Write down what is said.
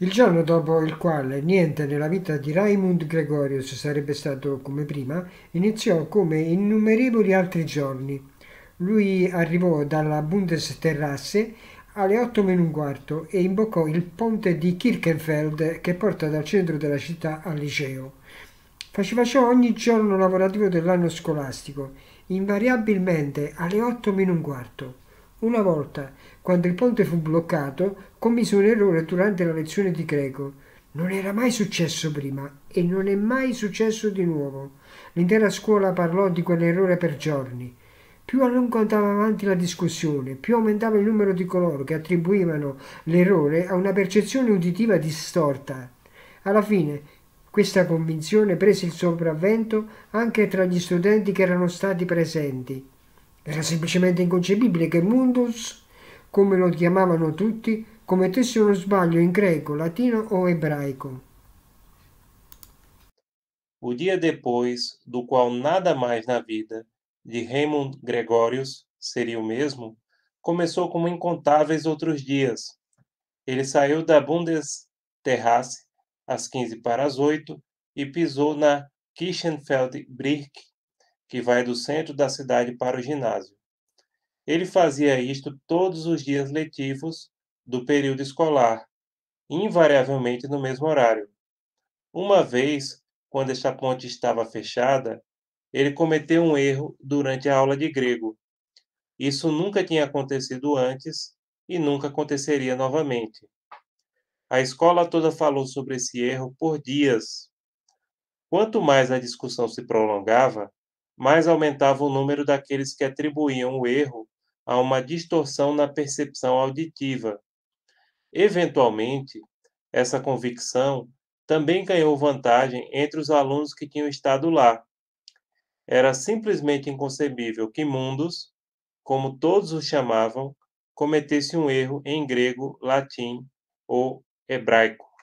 Il giorno dopo il quale niente nella vita di Raimund Gregorius sarebbe stato come prima, iniziò come innumerevoli altri giorni. Lui arrivò dalla Bundesterrasse alle 8 meno un quarto e imboccò il ponte di Kirchenfeld che porta dal centro della città al liceo. Faceva ciò ogni giorno lavorativo dell'anno scolastico, invariabilmente alle 8 meno un quarto. Una volta, quando il ponte fu bloccato, commise un errore durante la lezione di greco. Non era mai successo prima e non è mai successo di nuovo. L'intera scuola parlò di quell'errore per giorni. Più a lungo andava avanti la discussione, più aumentava il numero di coloro che attribuivano l'errore a una percezione uditiva distorta. Alla fine, questa convinzione prese il sopravvento anche tra gli studenti che erano stati presenti. Era semplicemente inconcepibile che mundus, come lo chiamavano tutti, commettesse uno sbaglio in greco, latino ou hebraico. O dia depois, do qual nada mais na vida, de Raymond Gregorius seria o mesmo, começou como incontáveis outros dias. Ele saiu da Bundesterrasse às 15 para as 8 e pisou na Kirchenfeld Brick que vai do centro da cidade para o ginásio. Ele fazia isto todos os dias letivos do período escolar, invariavelmente no mesmo horário. Uma vez, quando esta ponte estava fechada, ele cometeu um erro durante a aula de grego. Isso nunca tinha acontecido antes e nunca aconteceria novamente. A escola toda falou sobre esse erro por dias. Quanto mais a discussão se prolongava, mais aumentava o número daqueles que atribuíam o erro a uma distorção na percepção auditiva. Eventualmente, essa convicção também ganhou vantagem entre os alunos que tinham estado lá. Era simplesmente inconcebível que Mundos, como todos o chamavam, cometesse um erro em grego, latim ou hebraico.